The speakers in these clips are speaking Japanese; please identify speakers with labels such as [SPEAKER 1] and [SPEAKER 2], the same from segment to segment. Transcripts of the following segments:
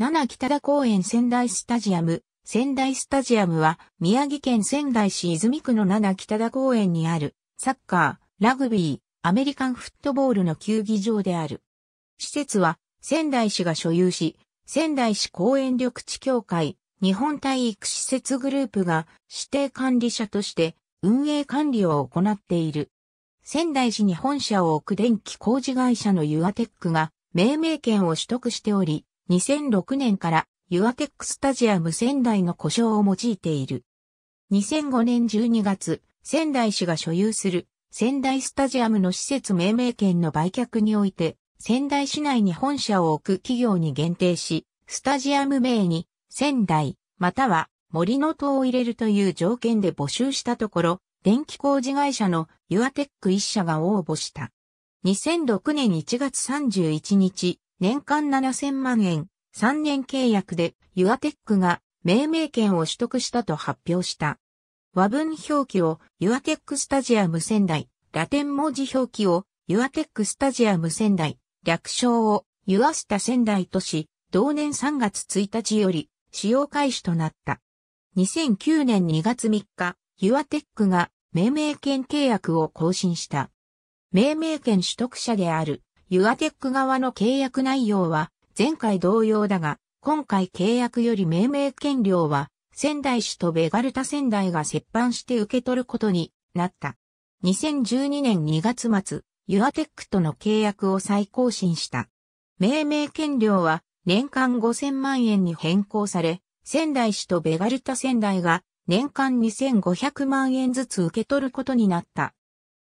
[SPEAKER 1] 7北田公園仙台スタジアム。仙台スタジアムは宮城県仙台市泉区の7北田公園にあるサッカー、ラグビー、アメリカンフットボールの球技場である。施設は仙台市が所有し、仙台市公園緑地協会、日本体育施設グループが指定管理者として運営管理を行っている。仙台市に本社を置く電気工事会社のユアテックが命名権を取得しており、2006年からユアテックスタジアム仙台の故障を用いている。2005年12月、仙台市が所有する仙台スタジアムの施設命名権の売却において、仙台市内に本社を置く企業に限定し、スタジアム名に仙台、または森の塔を入れるという条件で募集したところ、電気工事会社のユアテック一社が応募した。2006年1月31日、年間7000万円、3年契約でユアテックが命名権を取得したと発表した。和文表記をユアテックスタジアム仙台、ラテン文字表記をユアテックスタジアム仙台、略称をユアスタ仙台とし、同年3月1日より使用開始となった。2009年2月3日、ユアテックが命名権契約を更新した。命名権取得者であるユアテック側の契約内容は前回同様だが、今回契約より命名権料は仙台市とベガルタ仙台が接班して受け取ることになった。2012年2月末、ユアテックとの契約を再更新した。命名権料は年間5000万円に変更され、仙台市とベガルタ仙台が年間2500万円ずつ受け取ることになった。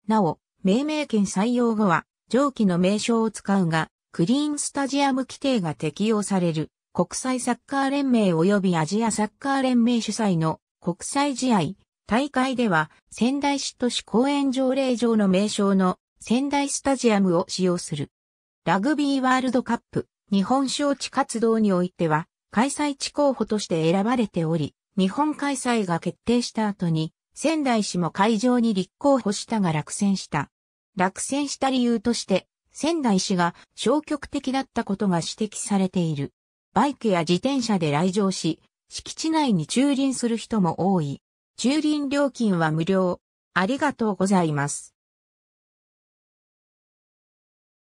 [SPEAKER 1] なお、命名権採用後は上記の名称を使うが、クリーンスタジアム規定が適用される国際サッカー連盟及びアジアサッカー連盟主催の国際試合、大会では仙台市都市公園条例上の名称の仙台スタジアムを使用する。ラグビーワールドカップ日本招致活動においては開催地候補として選ばれており、日本開催が決定した後に仙台市も会場に立候補したが落選した。落選した理由として、仙台市が消極的だったことが指摘されている。バイクや自転車で来場し、敷地内に駐輪する人も多い。駐輪料金は無料。ありがとうございます。